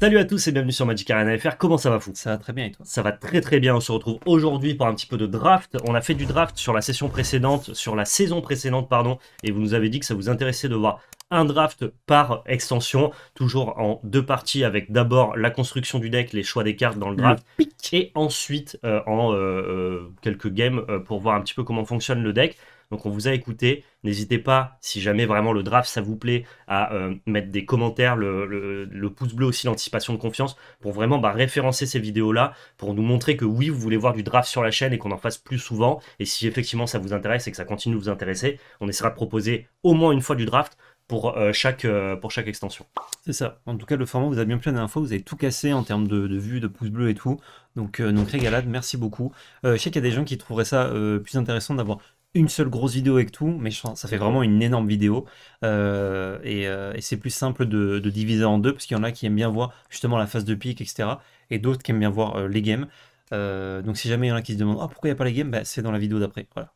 Salut à tous et bienvenue sur Magic Arena FR. Comment ça va fou Ça va très bien et toi Ça va très très bien. On se retrouve aujourd'hui pour un petit peu de draft. On a fait du draft sur la session précédente, sur la saison précédente pardon, et vous nous avez dit que ça vous intéressait de voir un draft par extension, toujours en deux parties avec d'abord la construction du deck, les choix des cartes dans le draft, et ensuite euh, en euh, euh, quelques games pour voir un petit peu comment fonctionne le deck. Donc on vous a écouté. N'hésitez pas, si jamais vraiment le draft, ça vous plaît, à euh, mettre des commentaires, le, pouce bleu aussi, l'anticipation de confiance, pour vraiment bah, référencer ces vidéos-là, pour nous montrer que oui, vous voulez voir du draft sur la chaîne et qu'on en fasse plus souvent. Et si effectivement ça vous intéresse et que ça continue de vous intéresser, on essaiera de proposer au moins une fois du draft pour, euh, chaque, euh, pour chaque extension. C'est ça. En tout cas, le format vous a bien plu la dernière fois. Vous avez tout cassé en termes de, vues, de pouces bleus et tout. Donc, donc régalade, merci beaucoup. je sais qu'il y a des gens qui trouveraient ça plus intéressant d'avoir une seule grosse vidéo avec tout, mais ça fait vraiment une énorme vidéo. Euh, euh, et, c'est plus simple de, diviser en deux, parce qu'il y en a qui aiment bien voir justement la phase de pic etc. Et d'autres qui aiment bien voir euh, les games. donc si jamais il y en a qui se demandent ah, pourquoi il n'y a pas les games, ben, c'est dans la vidéo d'après. Voilà.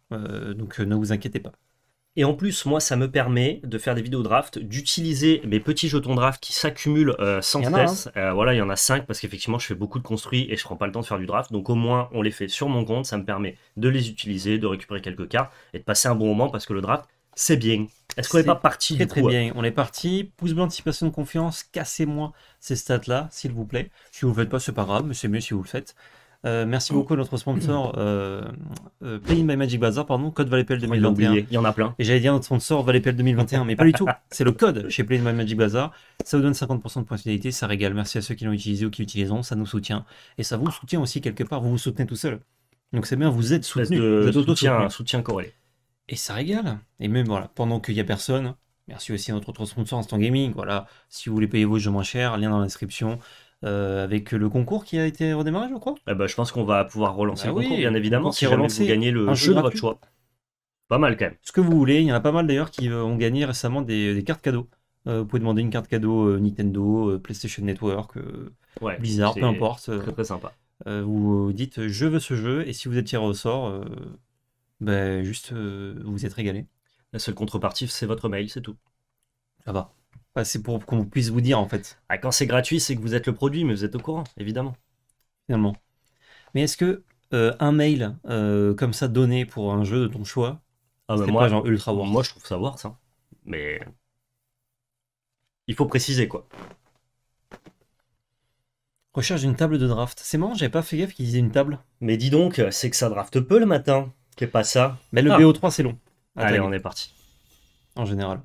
donc ne vous inquiétez pas. Et en plus, moi, ça me permet de faire des vidéos draft, d'utiliser mes petits jetons draft qui s'accumulent euh, sans stress. Hein. Euh, voilà, il y en a 5 parce qu'effectivement, je fais beaucoup de construits et je prends pas le temps de faire du draft. Donc au moins, on les fait sur mon compte. Ça me permet de les utiliser, de récupérer quelques cartes et de passer un bon moment parce que le draft, c'est bien. Est-ce qu'on n'est pas parti Très, très bien. On est parti. Pouce bleu, anticipation de confiance. Cassez-moi ces stats-là, s'il vous plaît. Si vous ne faites pas, c'est pas grave, mais c'est mieux si vous le faites. Euh, merci beaucoup à notre sponsor euh, euh, Play In My Magic Bazaar, pardon, code ValleyPL 2021. Il y en a plein. Et j'allais dire notre sponsor ValleyPL 2021, mais pas du tout. C'est le code chez Play My Magic Bazaar. Ça vous donne 50% de points de fidélité, ça régale. Merci à ceux qui l'ont utilisé ou qui l'utiliseront, ça nous soutient. Et ça vous soutient aussi quelque part, vous vous soutenez tout seul. Donc c'est bien, vous êtes soutenu, vous soutien, soutien corrélé. Et ça régale. Et même voilà, pendant qu'il n'y a personne, merci aussi à notre autre sponsor Instant Gaming. Voilà, si vous voulez payer vos jeux moins chers, lien dans la description. Euh, avec le concours qui a été redémarré, je crois. Eh ben, je pense qu'on va pouvoir relancer ah le concours, bien évidemment, si relancer, vous gagnez le jeu de votre choix. Pas mal quand même. Ce que vous voulez, il y en a pas mal d'ailleurs qui euh, ont gagné récemment des, cartes cadeaux. Euh, vous pouvez demander une carte cadeau Nintendo, PlayStation Network, ouais, Blizzard, peu importe. Très très sympa. vous dites je veux ce jeu et si vous êtes tiré au sort, ben, juste vous êtes régalé. La seule contrepartie, c'est votre mail, c'est tout. Ah va c'est pour qu'on puisse vous dire en fait. Ah, quand c'est gratuit, c'est que vous êtes le produit, mais vous êtes au courant, évidemment. Finalement. Mais est-ce que euh, un mail euh, comme ça donné pour un jeu de ton choix, ah bah, moi, pas genre ultra bon. Moi, je trouve ça ça. Hein. Mais il faut préciser quoi. Recherche d'une table de draft. C'est marrant, j'avais pas fait gaffe qu'il disait une table. Mais dis donc, c'est que ça drafte peu le matin. C'est pas ça. Mais le ah. BO3, c'est long. Allez, on est parti. En général.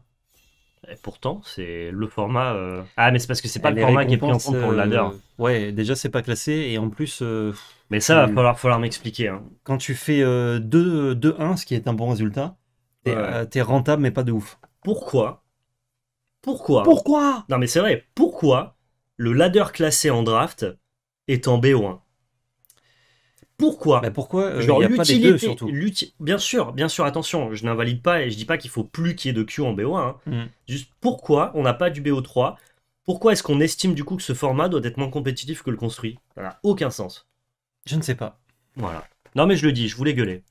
Et pourtant, c'est le format. Euh, ah, mais c'est parce que c'est pas le format qui est pris en compte pour le ladder. Euh, ouais, déjà c'est pas classé et en plus. Euh, mais ça va falloir, m'expliquer. Hein. Quand tu fais 2-1, ce qui est un bon résultat, t'es rentable mais pas de ouf. Pourquoi Pourquoi Pourquoi Non, mais c'est vrai, pourquoi le ladder classé en draft est en BO1 pourquoi bah Pourquoi euh, Genre, il a pas surtout Bien sûr, bien sûr, attention, je n'invalide pas et je dis pas qu'il faut plus qu'il y ait de Q en BO1. Hein. Mm. Juste pourquoi on n'a pas du BO3 Pourquoi est-ce qu'on estime du coup que ce format doit être moins compétitif que le construit Ça n'a aucun sens. Je ne sais pas. Voilà. Non mais je le dis, je voulais gueuler.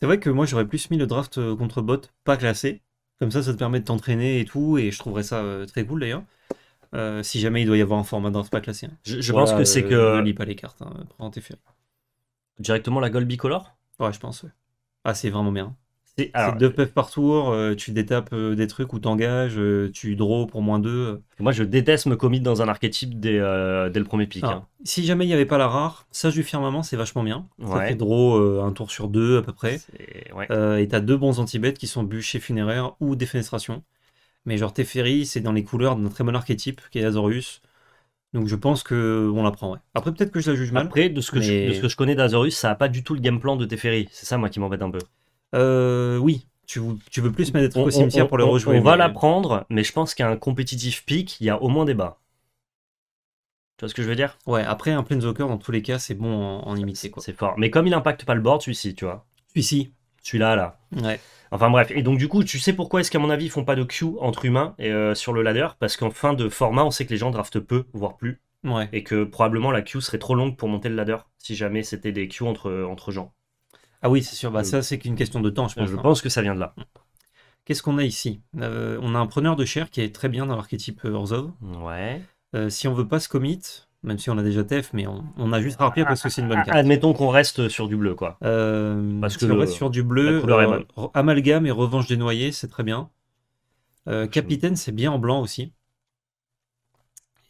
C'est vrai que moi j'aurais plus mis le draft euh, contre bot pas classé. Comme ça, ça te permet de t'entraîner et tout, et je trouverais ça euh, très cool d'ailleurs. si jamais il doit y avoir un format draft pas classé. Hein. Je, pense que c'est que. Ne lis pas les cartes, hein, prends Directement la gold bicolore Ouais, je pense. Ouais. Ah, c'est vraiment bien. C'est deux peps par tour, euh, tu détapes euh, des trucs ou t'engages, euh, tu draws pour moins deux. Moi, je déteste me commit dans un archétype dès, dès le premier pic. Ah, hein. Si jamais il n'y avait pas la rare, ça du Firmament, c'est vachement bien. Ouais. Ça fait draw un tour sur deux à peu près. Ouais. et t'as deux bons anti-bêtes qui sont bûcher funéraire ou défenestration. Mais genre Teferi, c'est dans les couleurs d'un très bon archétype qui est Azorius. Donc je pense que on la prend. Ouais. Après peut-être que je la juge mal. Après de ce que, je, ce que je connais d'Azorus, ça a pas du tout le game plan de Teferi. C'est ça moi qui m'embête un peu. Euh, oui. Tu, veux plus mettre au cimetière pour le rejouer. On va la prendre, mais je pense un compétitif pic, il y a au moins des bas. Tu vois ce que je veux dire Ouais, après un Planeswalker, dans tous les cas, c'est bon en, en C'est fort. Mais comme il impacte pas le board, celui-ci, tu vois. Celui-ci. Celui-là, là. Ouais. Enfin bref, et donc du coup, tu sais pourquoi est-ce qu'à mon avis, ils font pas de queue entre humains et, euh, sur le ladder Parce qu'en fin de format, on sait que les gens draftent peu, voire plus. Et que probablement la queue serait trop longue pour monter le ladder, si jamais c'était des queues entre, euh, entre gens. Ah oui, c'est sûr, bah, euh, ça c'est qu'une question de temps, je pense. Je hein. pense que ça vient de là. Qu'est-ce qu'on a ici On a un preneur de chair qui est très bien dans l'archétype Orzov. Ouais. si on veut pas se commit, même si on a déjà Tef, mais on, a juste rapier parce que c'est une bonne carte. Admettons qu'on reste sur du bleu, quoi. Euh, parce que si on reste sur du bleu, euh, amalgame et revanche des noyés, c'est très bien. Euh, capitaine, c'est bien en blanc aussi.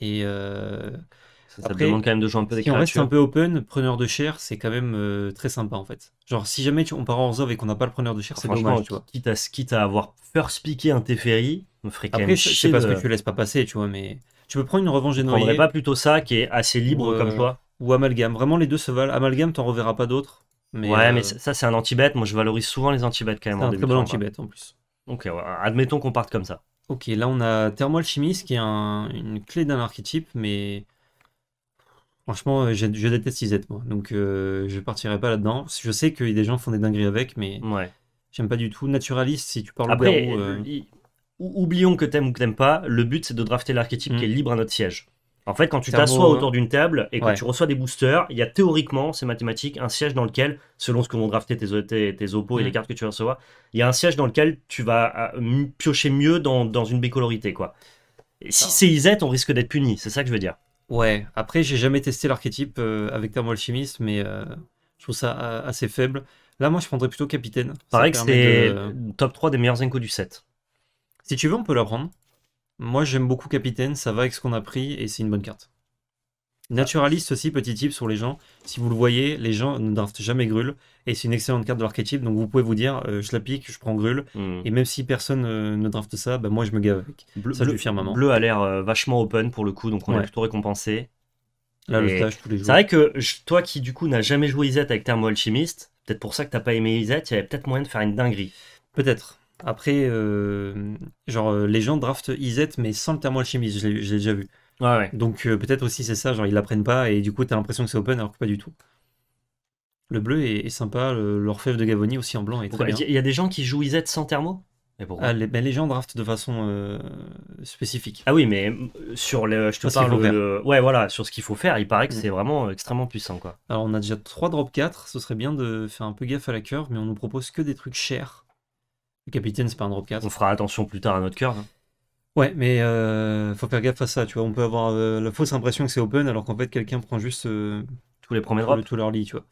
Et ça, ça demande quand même de jouer un peu des Si on reste un peu open, preneur de chair, c'est quand même très sympa en fait. Genre, si jamais on part en Orzhov et qu'on n'a pas le preneur de chair, c'est dommage, tu vois. Quitte à, quitte à avoir first piqué un Teferi, on ferait quand Après, même je sais pas ce que tu laisses pas passer, tu vois, mais. Tu peux prendre une revanche des noyés. pas plutôt ça qui est assez libre comme toi Ou Amalgame. Vraiment, les deux se valent. Amalgame, t'en reverras pas d'autres. ouais, mais euh, ça, c'est un anti-bet. Moi, je valorise souvent les anti bêtes quand même. un très bon anti en plus. Donc, admettons qu'on parte comme ça. Ok, là, on a Thermoalchimiste qui est une clé d'un archétype, mais franchement, euh, je, déteste IZ. moi. Donc, euh, je partirai pas là-dedans. Je sais que des gens font des dingueries avec, mais ouais. j'aime pas du tout. Naturaliste, si tu parles au oublions que t'aimes ou que t'aimes pas, le but c'est de drafter l'archétype hmm. qui est libre à notre siège. En fait, quand tu t'assois hein. autour d'une table et que tu reçois des boosters, il y a théoriquement, c'est mathématique, un siège dans lequel, selon ce que vont drafter tes, tes, tes opos et hmm. les cartes que tu vas recevoir, il y a un siège dans lequel tu vas euh, piocher mieux dans, dans une bécolorité, quoi. si ah. c'est Isette, on risque d'être puni, c'est ça que je veux dire. Ouais, après, j'ai jamais testé l'archétype euh, avec Thermo Alchimiste, mais euh, je trouve ça assez faible. Là, moi, je prendrais plutôt capitaine. Pareil que c'est top 3 des meilleurs incos du set. Si tu veux, on peut la prendre. Moi, j'aime beaucoup Capitaine, ça va avec ce qu'on a pris et c'est une bonne carte. Naturaliste aussi, petit type sur les gens. Si vous le voyez, les gens ne draftent jamais Grul et c'est une excellente carte de l'archétype. Donc vous pouvez vous dire, euh, je la pique, je prends Grul. Hmm. Et même si personne euh, ne drafte ça, bah, moi je me gave avec. Bleu, ça, Bleu a l'air euh, vachement open pour le coup, donc on a est plutôt récompensé. Là, le stage tous les jours. C'est vrai que toi qui du coup n'as jamais joué Izette avec Thermo Alchimiste, peut-être pour ça que t'as pas aimé Izette, il y avait peut-être moyen de faire une dinguerie. Peut-être. Après, euh, genre, euh, les gens draft Izet, mais sans le alchimiste, je l'ai déjà vu. Ouais, Donc euh, peut-être aussi c'est ça, genre ils l'apprennent pas et du coup t'as l'impression que c'est open alors que pas du tout. Le bleu est, sympa, l'orfèvre de Gavoni aussi en blanc est très bien. Il y a des gens qui jouent Izet sans thermo mais ah, bon les, gens draftent de façon spécifique. Ah oui, mais sur le, je te parle, ouais, voilà, sur ce qu'il faut faire, il paraît que mm. c'est vraiment extrêmement puissant, quoi. Alors on a déjà 3 drop 4, ce serait bien de faire un peu gaffe à la curve, mais on nous propose que des trucs chers. Le capitaine, c'est pas un drop 4. On fera attention plus tard à notre cœur. Hein. Ouais, mais euh, faut faire gaffe à ça, tu vois. On peut avoir euh, la fausse impression que c'est open alors qu'en fait quelqu'un prend juste euh, tous les premiers drops, tout leur lit, tu vois.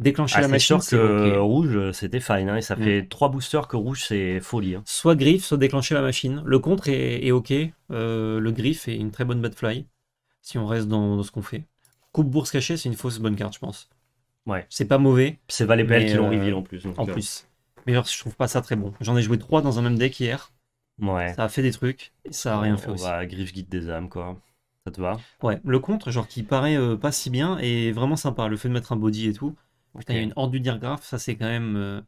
Déclencher ah, la machine. C'est sûr que rouge c'était fine, hein, et ça mm. fait trois boosters que rouge c'est folie. Hein. Soit griffe, soit déclencher la machine. Le contre est, ok. le griffe est une très bonne bad fly si on reste dans, ce qu'on fait. Coupe bourse cachée, c'est une fausse bonne carte, je pense. Ouais. C'est pas mauvais. C'est Valébel qui l'ont reveal en plus. en plus. Mais je trouve pas ça très bon. J'en ai joué trois dans un même deck hier. Ouais. Ça a fait des trucs, ça a rien oh, fait On va bah, griffe guide des âmes, quoi. Ça te va Ouais, le contre, genre qui paraît euh, pas si bien, est vraiment sympa. Le fait de mettre un body et tout. il y a une horde du graphe, ça c'est quand même. Euh,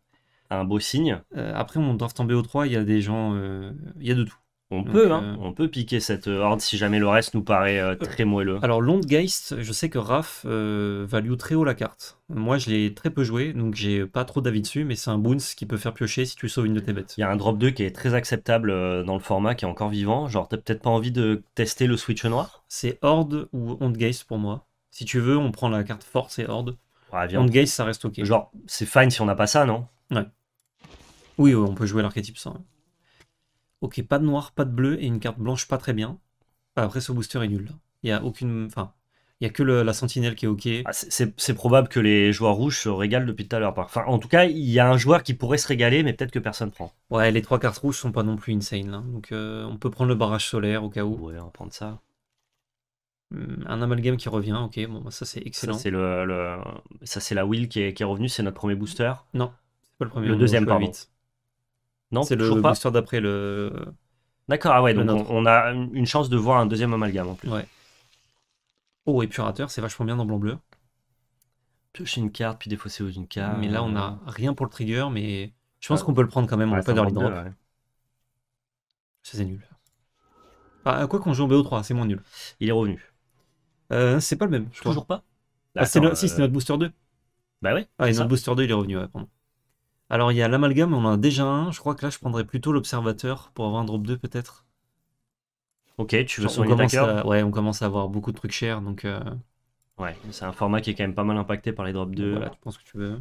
un beau signe. Euh, après, on draft en BO3, il y a des gens. Il y a de tout. On peut, hein. euh, on peut piquer cette horde si jamais le reste nous paraît euh, très moelleux. Euh, alors, Londgeist, je sais que Raph value très haut la carte. Moi, je l'ai très peu joué, donc j'ai pas trop d'avis dessus, mais c'est un boons qui peut faire piocher si tu sauves une de tes bêtes. Il y a un drop 2 qui est très acceptable dans le format, qui est encore vivant. Genre, t'as peut-être pas envie de tester le switch noir C'est Horde ou Londgeist pour moi. Si tu veux, on prend la carte force et Horde. Ouais, ça reste ok. Genre, c'est fine si on n'a pas ça, non Ouais. Oui, on peut jouer l'archétype sans. Ok, pas de noir, pas de bleu et une carte blanche pas très bien. Après, ce booster est nul. Il y a aucune. Enfin, il n'y a que la sentinelle qui est OK. Ah, c'est probable que les joueurs rouges se régalent depuis tout à l'heure. Enfin, en tout cas, il y a un joueur qui pourrait se régaler, mais peut-être que personne prend. Ouais, les trois cartes rouges sont pas non plus insane. Donc, euh, on peut prendre le barrage solaire au cas où. on va prendre ça. Hmm, un amalgame qui revient, ok, bon, bah, ça c'est excellent. Ça c'est le, c'est la wheel qui est, qui revenue, c'est notre premier booster. Non, c'est pas le premier. Le deuxième, pardon. Non, c'est le booster d'après le. D'accord, ah ouais, donc on, a une chance de voir un deuxième amalgame en plus. Ouais. Oh, épurateur, c'est vachement bien dans blanc-bleu. Piocher une carte, puis défausser une carte. Mais là, on a rien pour le trigger, mais je pense qu'on peut le prendre quand même on en pas d'early drop. Ça, c'est nul. Ah, quoi qu'on joue en BO3, c'est moins nul. Il est revenu. Euh, c'est pas le même, je Toujours pas ah, Si, c'est euh, notre booster 2. Bah ouais. Ah, notre booster 2, il est revenu, ouais, alors il y a l'amalgame, on en a déjà un. Je crois que là je prendrais plutôt l'observateur pour avoir un drop 2 peut-être. Ok, tu veux soigner Ouais, on commence à avoir beaucoup de trucs chers donc. Euh. Ouais, c'est un format qui est quand même pas mal impacté par les drops 2. Voilà, tu penses que tu veux.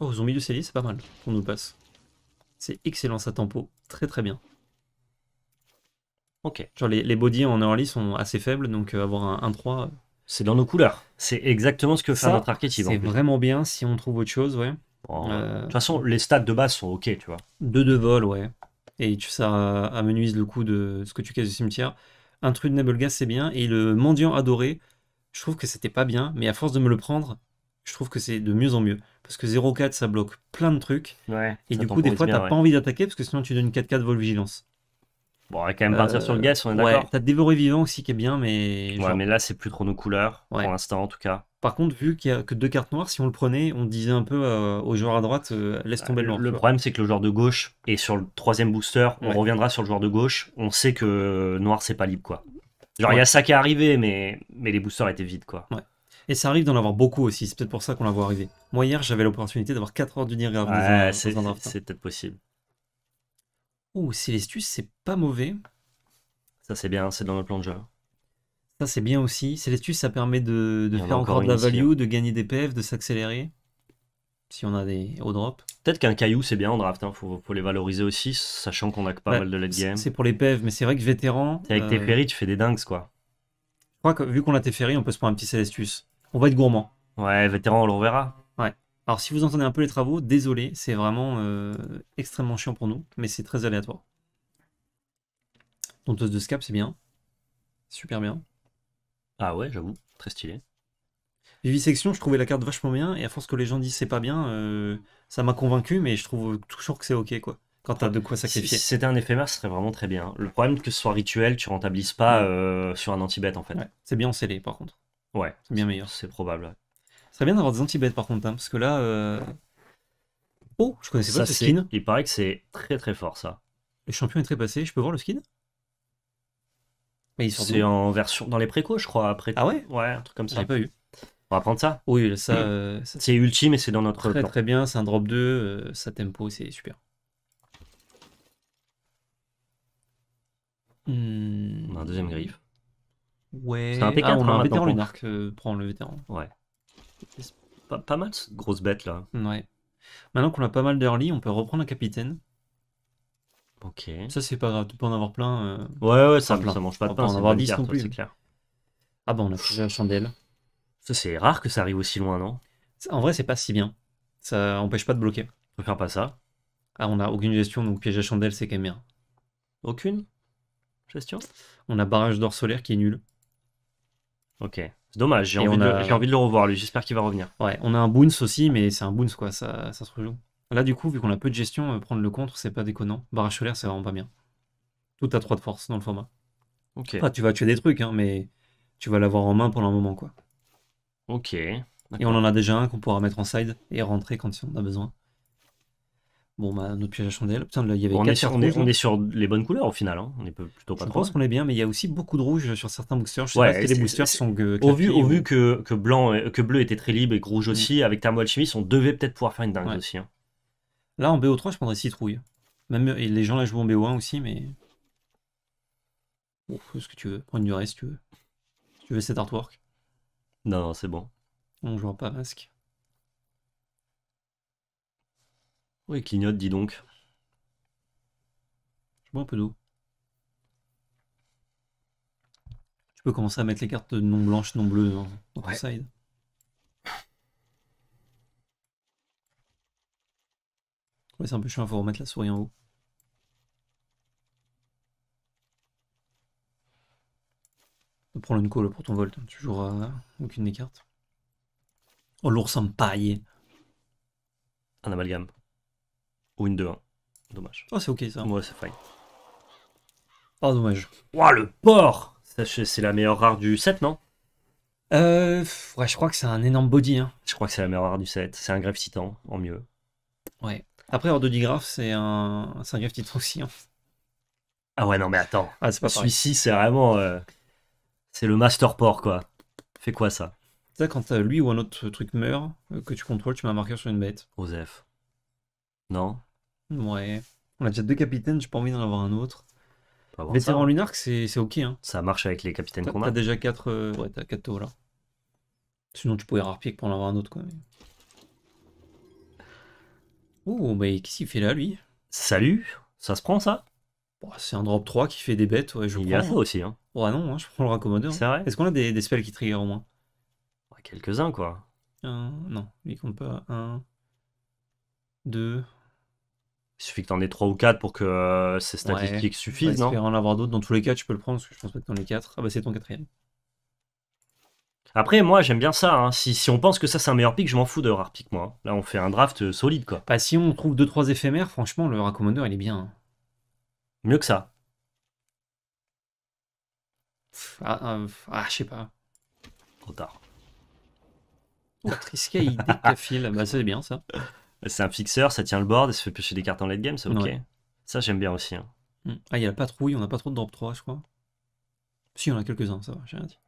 Oh, zombie de Célie, c'est pas mal qu'on nous passe. C'est excellent sa tempo, très très bien. Ok. Genre les, les bodies en early sont assez faibles donc euh, avoir un 1-3. C'est dans nos couleurs. C'est exactement ce que fait notre archétype. C'est vraiment bien si on trouve autre chose, ouais. De euh, toute façon, les stats de base sont ok, tu vois. 2 de vol, ouais. Et tu, ça amenuise le coup de ce que tu casses du cimetière. Un truc de nebelgas, c'est bien. Et le mendiant adoré, je trouve que c'était pas bien, mais à force de me le prendre, je trouve que c'est de mieux en mieux. Parce que 0,4, ça bloque plein de trucs. Ouais, et du coup, des fois, t'as pas envie d'attaquer, parce que sinon, tu donnes 4-4 vol vigilance on va quand même partir sur le euh, gaz, on est d'accord. T'as dévoré vivant aussi qui est bien, mais. Ouais, mais là, c'est plus trop nos couleurs, pour l'instant en tout cas. Par contre, vu qu'il n'y a que deux cartes noires, si on le prenait, on disait un peu euh, au joueur à droite, euh, laisse tomber le noir. Le problème, c'est que le joueur de gauche, et sur le troisième booster, on reviendra sur le joueur de gauche, on sait que noir, c'est pas libre, quoi. Genre, il y a ça qui est arrivé, mais, mais les boosters étaient vides, quoi. Ouais. Et ça arrive d'en avoir beaucoup aussi, c'est peut-être pour ça qu'on la vu arriver. Moi, hier, j'avais l'opportunité d'avoir 4 heures d'unir. ouais, hein. C'est peut-être possible. Oh, Celestus c'est pas mauvais. Ça, c'est bien, c'est dans le plan de jeu. Ça, c'est bien aussi. Celestus ça permet de, faire encore, de la value, hein. de gagner des PF, de s'accélérer. Si on a des hauts drops. Peut-être qu'un caillou, c'est bien en draft. Hein. Faut, les valoriser aussi, sachant qu'on a que pas bah, mal de late game. C'est pour les PF, mais c'est vrai que vétéran. avec tes euh, tu fais des dingues, quoi. Je crois que vu qu'on a tes on peut se prendre un petit Celestus. On va être gourmand. Ouais, vétéran, on le reverra. Ouais. Alors si vous entendez un peu les travaux, désolé, c'est vraiment euh, extrêmement chiant pour nous, mais c'est très aléatoire. Tonteuse de scap, c'est bien. Super bien. Ah ouais, j'avoue, très stylé. Vivisection, je trouvais la carte vachement bien, et à force que les gens disent c'est pas bien, euh, ça m'a convaincu, mais je trouve toujours que c'est ok, quoi. Quand t'as de quoi sacrifier. Si c'était un éphémère, ce serait vraiment très bien. Le problème, que ce soit rituel, tu rentabilises pas euh, sur un anti bête en fait. C'est bien scellé, par contre. Ouais. C'est bien meilleur. C'est probable, Très bien d'avoir des anti-bêtes par contre, hein, parce que là. Euh, oh, je connaissais pas ce skin. Il paraît que c'est très très fort ça. Le champion est très passé, je peux voir le skin mais C'est en version. dans les préco, je crois. Après... Ah ouais Ouais, un truc comme ça. J'ai pas eu. On va prendre ça Oui, ça. Hmm. Euh, c'est ultime et c'est dans notre. Très très bien, c'est un drop 2, euh, sa ça tempo, c'est super. un deuxième griffe. Hmm. Ouais, un ah, on a un vétéran, le prend le vétéran. Ouais. Pas, pas mal, cette grosse bête là. Ouais. Maintenant qu'on a pas mal d'early, on peut reprendre un capitaine. Ok. Ça, c'est pas grave, tu peux en avoir plein. Euh. Ouais, ouais, ça, mange pas de clair. Ah bah, on a la chandelle. Ça, c'est rare que ça arrive aussi loin, non En vrai, c'est pas si bien. Ça empêche pas de bloquer. On faire pas ça. Ah, on a aucune gestion, donc piège à chandelle, c'est quand même bien. Aucune gestion On a barrage d'or solaire qui est nul. Ok. C'est dommage, j'ai envie, de le revoir, lui. J'espère qu'il va revenir. Ouais, on a un Boons aussi, mais c'est un Boons quoi. Ça, ça se rejoue. Là, du coup, vu qu'on a peu de gestion, euh, prendre le contre, c'est pas déconnant. Barrage solaire, c'est vraiment pas bien. Tout à 3 de force dans le format. Ok. tu vas tuer des trucs, hein, mais tu vas l'avoir en main pour un moment, quoi. Ok. Et on en a déjà un qu'on pourra mettre en side et rentrer quand on a besoin. Bon, bah, notre piège à chandelle. Putain, il y avait on, est sur, est, sur les bonnes couleurs au final. Hein. On est plutôt pas Je pense hein. qu'on est bien, mais il y a aussi beaucoup de rouge sur certains boosters. Je sais ouais, pas si les boosters sont. Euh, au vu, au vu que, que, blanc, euh, que bleu était très libre et que rouge mm. aussi, avec avec chemise on devait peut-être pouvoir faire une dingue aussi. Hein. Là, en BO3, je prendrais citrouille. Même et les gens la jouent en BO1 aussi, mais. Ouf, ce que tu veux. Prends une reste si tu veux. tu veux cet artwork. Non, non c'est bon. On jouera pas masque. Oui, clignote, dis donc. Je bois un peu d'eau. Tu peux commencer à mettre les cartes non blanches, non bleues hein, dans, dans side. c'est un peu chiant, faut remettre la souris en haut. Prends le call pour ton volt, hein, tu joueras aucune des cartes. Oh l'ours en paille Un amalgame. Ou une 2-1. Hein. Dommage. Oh, c'est ok ça. Ouais, c'est fine. Oh, dommage. Ouah, le porc C'est la meilleure rare du 7, non euh, Ouais, je crois que c'est un énorme body. Hein. Je crois que c'est la meilleure rare du 7. C'est un greffe titan, en mieux. Ouais. Après, hors de Grave, c'est un, un titan aussi. Hein. Ah ouais, non, mais attends. Ah, pas Celui-ci, c'est vraiment. Euh, c'est le master porc, quoi. fait quoi ça Ça, quand euh, lui ou un autre truc meurt, euh, que tu contrôles, tu mets un marqueur sur une bête. Osef. Non Ouais. On a déjà deux capitaines, j'ai pas envie d'en avoir un autre. Mais Vétéran hein. Lunark, c'est c'est ok. Hein. Ça marche avec les capitaines qu'on a. t'as déjà quatre, euh, ouais, t'as quatre taux là. Sinon, tu pourrais rare pour en avoir un autre. Quoi. Oh, mais qu'est-ce qu'il fait là, lui Salut, ça se prend ça bah, C'est un drop 3 qui fait des bêtes, ouais, je Il y a ça aussi. Hein. Ouais non, hein, je prends le raccommodeur. C'est vrai hein. Est-ce qu'on a des, spells qui trigger au moins bah, Quelques-uns quoi. Un, Non, il compte pas. Un, 2, il suffit que tu en aies 3 ou 4 pour que euh, ces statistiques suffisent, bah, non en avoir d'autres. Dans tous les cas, tu peux le prendre parce que je pense pas que dans les 4. Ah bah c'est ton quatrième. Après, moi, j'aime bien ça. Hein. Si, on pense que ça, c'est un meilleur pick, je m'en fous de rare pick, moi. Là, on fait un draft euh, solide, quoi. Bah, si on trouve 2-3 éphémères, franchement, le raccommandeur il est bien. Hein. Mieux que ça. Ah, euh, ah, je sais pas. Trop tard. Oh, bah, c'est bien, ça. C'est un fixeur, ça tient le board et ça fait piocher des cartes en late game, c'est ok. Ça, j'aime bien aussi. Hein. Hmm. Ah, il y a la patrouille, on n'a pas trop de drop 3, je crois. Si, on a quelques-uns, ça va, j'ai rien dit.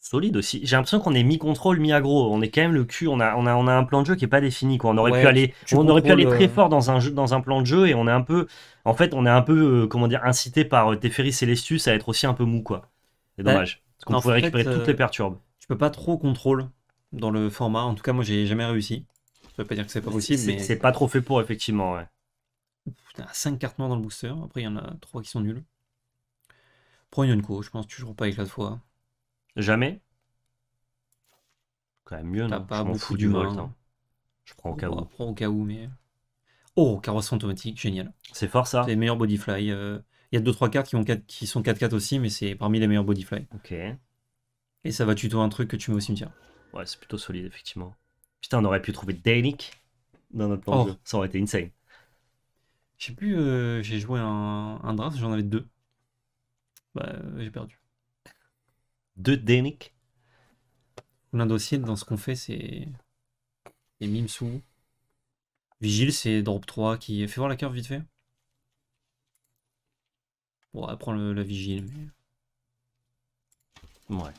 Solide aussi. J'ai l'impression qu'on est mi-contrôle, mi-agro. On est quand même le cul. On a, on a, on a un plan de jeu qui est pas défini. Quoi. On aurait pu aller, on aurait pu aller très euh, fort dans un jeu, dans un plan de jeu, et on est un peu, en fait, on est un peu, euh, comment dire, incité par euh, Teferi Celestus à être aussi un peu mou, quoi. C'est bah, dommage. Parce qu'on pouvait récupérer toutes les perturbes. Tu peux pas trop contrôle dans le format. En tout cas, moi, j'ai jamais réussi. Ça veut pas dire que c'est pas possible, mais. C'est pas trop fait pour, effectivement, ouais. 5 cartes noires dans le booster. Après, il y en a 3 qui sont nuls. Prends une Yonko, je pense toujours pas avec la fois. Jamais Quand même mieux, non pas Je m'en fous du molde. Hein. Je prends au cas où. mais. Oh, carrosse automatique, génial. C'est fort ça. C'est les meilleurs bodyfly. Euh, il y a 2-3 cartes qui, ont qui sont 4-4 aussi, mais c'est parmi les meilleurs bodyfly. Ok. Et ça va tuto un truc que tu mets au cimetière. Ouais, c'est plutôt solide, effectivement. Putain, on aurait pu trouver Danik dans notre plan oh. Ça aurait été insane. Je sais plus, euh, j'ai joué un, un draft, j'en avais deux. Bah, euh, j'ai perdu. Deux Danic L'un dossier dans ce qu'on fait, c'est. Et Mimsou. Vigile, c'est drop 3 qui. Fais voir la curve vite fait. Bon, elle prend le, la vigile. Ouais.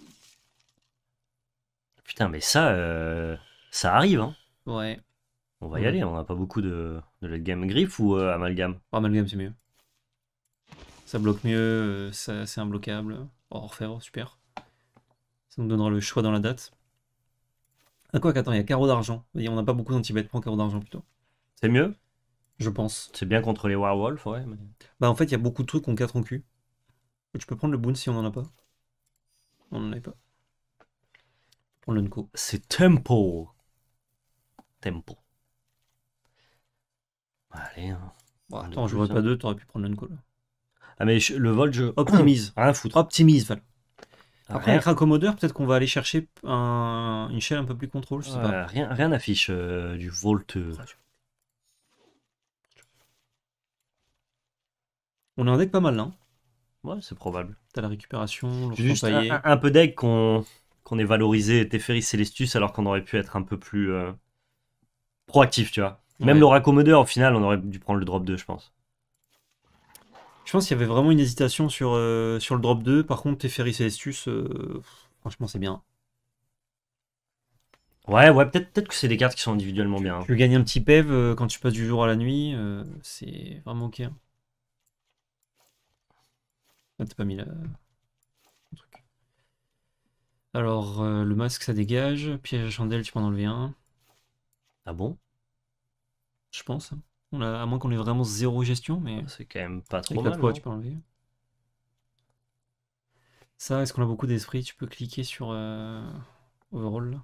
Putain, mais ça. Euh, ça arrive, hein. Ouais. On va y aller, on n'a pas beaucoup de, de game. Griffe ou euh, amalgame oh, Amalgame, c'est mieux. Ça bloque mieux, euh, ça, c'est imbloquable. Oh, refaire, super. Ça nous donnera le choix dans la date. Ah quoi qu'attends, il y a carreau d'argent. On n'a pas beaucoup danti prends carreau d'argent plutôt. C'est mieux Je pense. C'est bien contre les werewolves, ouais. Bah en fait, il y a beaucoup de trucs qu'on 4 en cul. Tu peux prendre le boon si on n'en a pas. On n'en a pas. l'a le coup. C'est tempo tempo. Bah, allez. Hein. attends, je vois pas deux, t'aurais pu prendre l'uncall. Ah, mais le Volt, je. Oh, optimise. Rien à foutre. Optimise, voilà. Après, avec avec Raccommodeur, peut-être qu'on va aller chercher une chaîne un peu plus contrôle, je sais pas. Rien, rien n'affiche euh, du Volt. Euh. On est en deck pas mal, là. Hein. ouais, c'est probable. T'as la récupération, Juste un, peu deck qu'on qu'on est valorisé Teferi Celestus alors qu'on aurait pu être un peu plus. Euh, proactif, tu vois. Même le raccommodeur, au final, on aurait dû prendre le drop 2, je pense. Je pense qu'il y avait vraiment une hésitation sur, euh, sur le drop 2. Par contre, Teferi Celestus, euh, franchement, c'est bien. Ouais, ouais, peut-être que c'est des cartes qui sont individuellement bien. Tu veux un petit PEV euh, quand tu passes du jour à la nuit, c'est vraiment ok. Hein. Ah, t'as pas mis la... le truc. Alors, le masque, ça dégage. Piège à chandelle, tu peux en enlever un. Ah bon Je pense. On a, à moins qu'on ait vraiment zéro gestion, mais. Ah, c'est quand même pas trop mal. Ça, est-ce qu'on a beaucoup d'esprit Tu peux cliquer sur euh, On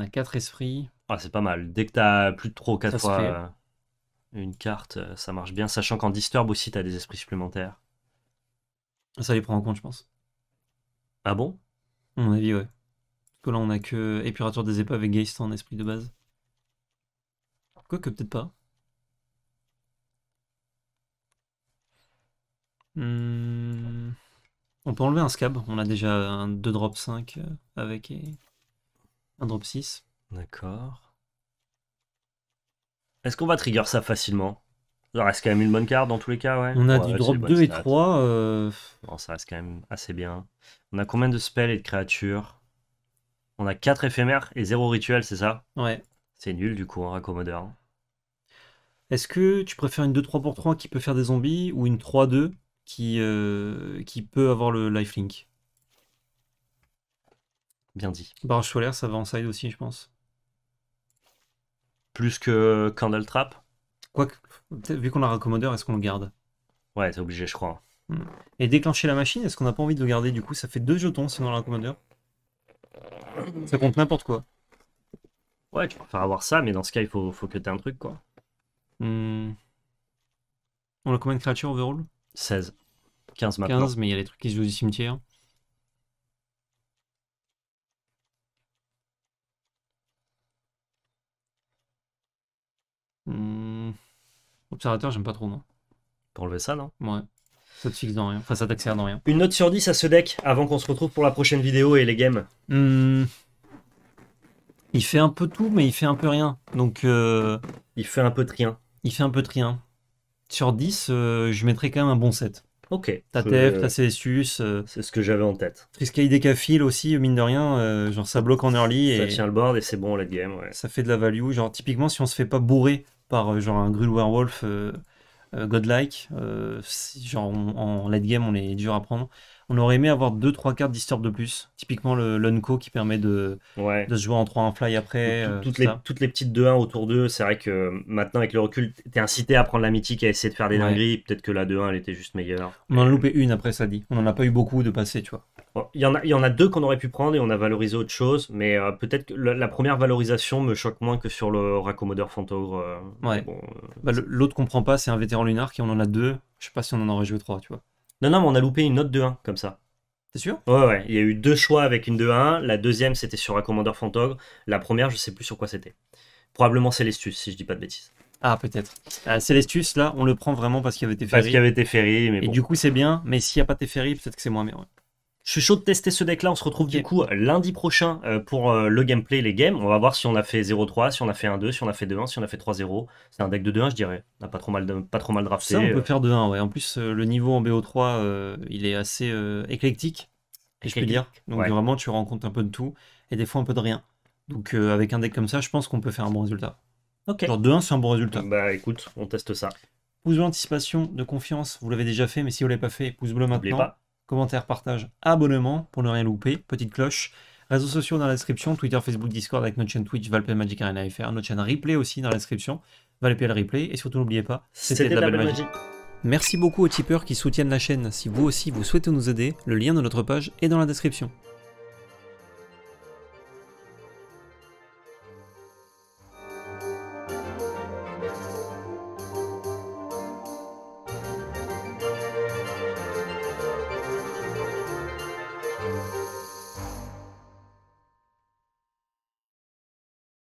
a 4 esprits. Ah, c'est pas mal. Dès que t'as plus de 3 ou 4 fois euh, une carte, euh, ça marche bien. Sachant qu'en Disturb aussi, t'as des esprits supplémentaires. Ça les prend en compte, je pense. Ah bon À mon avis, ouais. Parce que là, on a que Épurateur des épaves et Geist en esprit de base. Quoique, peut-être pas. Hmm. On peut enlever un scab. On a déjà un 2 drop 5 euh, avec un drop 6. D'accord. Est-ce qu'on va trigger ça facilement ça reste quand même une bonne carte dans tous les cas, ouais. On a du drop 2 et 3. Euh, ça reste quand même assez bien. On a combien de spells et de créatures on a 4 éphémères et 0 rituel, c'est ça Ouais. C'est nul du coup, un raccommodeur. Hein. Est-ce que tu préfères une 2-3 pour 3 qui peut faire des zombies ou une 3-2 qui, euh, qui peut avoir le lifelink Bien dit. Barrage solaire, ça va en side aussi, je pense. Plus que Candle Trap Quoique, vu qu'on a raccommodeur, est-ce qu'on le garde Ouais, c'est obligé, je crois. Hein. Hmm. Et déclencher la machine, est-ce qu'on n'a pas envie de le garder du coup Ça fait deux jetons sinon le raccommodeur. Ça compte n'importe quoi. Ouais, tu préfères avoir ça, mais dans ce cas, il faut, faut que aies un truc, quoi. Hmm. On a combien de créatures overall 16. 15 maintenant. 15, mais il y a les trucs qui se jouent du cimetière. Hmm. Observateur, j'aime pas trop, moi. Pour enlever ça, non Ouais. Ça te fixe dans rien. Enfin, ça t'accélère dans rien. Une note sur 10 à ce deck avant qu'on se retrouve pour la prochaine vidéo et les games. Hmm. Il fait un peu tout, mais il fait un peu rien. Donc. Euh, il fait un peu de rien. Il fait un peu de rien. Sur 10, euh, je mettrais quand même un bon set. Ok. T'as tête TF, t'as euh, C'est ce que j'avais en tête. Triskai Decafil aussi, mine de rien. genre, ça bloque en early. Ça tient le board et c'est bon, la game. Ouais. Ça fait de la value. Genre, typiquement, si on se fait pas bourrer par genre un Grill Werewolf euh, godlike. Euh, si, genre en late game, on est dur à prendre. On aurait aimé avoir 2-3 cartes disturb de plus. Typiquement le l'unco qui permet de, de se jouer en 3-1 fly après. Euh, toutes, les, toutes les petites 2-1 autour d'eux, c'est vrai que maintenant avec le recul, t'es incité à prendre la mythique, à essayer de faire des dingueries. Peut-être que la 2-1 elle était juste meilleure. On en a loupé une après ça dit. On en a pas eu beaucoup de passer, tu vois. Il y, en a, deux qu'on aurait pu prendre et on a valorisé autre chose, mais euh, peut-être que la, première valorisation me choque moins que sur le raccommodeur Fantogre. Euh, euh. bah, l'autre qu'on prend pas, c'est un vétéran lunar qui on en a deux. Je sais pas si on en aurait joué trois, tu vois. Non, non, mais on a loupé une note de 1 comme ça. T'es sûr Ouais, ouais. Il y a eu deux choix avec une de 1. La deuxième, c'était sur raccommodeur Fantogre. La première, je sais plus sur quoi c'était. Probablement Celestus, si je dis pas de bêtises. Ah, peut-être. Celestus là, on le prend vraiment parce qu'il y avait Teferi. Parce y avait mais. Et du coup, c'est bien, mais s'il n'y a pas Teferi, peut-être que c'est moins bien. Je suis chaud de tester ce deck là. On se retrouve du coup lundi prochain euh, pour euh, le gameplay, les games. On va voir si on a fait 0-3, si on a fait 1-2, si on a fait 2-1, si on a fait 3-0. C'est un deck de 2-1, je dirais. On n'a pas trop mal, de, pas trop drafté. Ça, on peut euh. faire 2-1, ouais. En plus, le niveau en BO3, il est assez éclectique, et je peux dire. Donc vraiment, tu rencontres un peu de tout et des fois un peu de rien. Donc avec un deck comme ça, je pense qu'on peut faire un bon résultat. Genre 2-1, c'est un bon résultat. Bah écoute, on teste ça. Pouce bleu anticipation de confiance, vous l'avez déjà fait, mais si vous ne l'avez pas fait, pouce bleu maintenant. Pas. Commentaire, partage, abonnement pour ne rien louper, petite cloche. Réseaux sociaux dans la description, Twitter, Facebook, Discord avec notre chaîne Twitch, Valpel Magic Arena FR, notre chaîne Replay aussi dans la description, le Replay, et surtout n'oubliez pas, c'était de la, belle Merci beaucoup aux tipeurs qui soutiennent la chaîne, si vous aussi vous souhaitez nous aider, le lien de notre page est dans la description.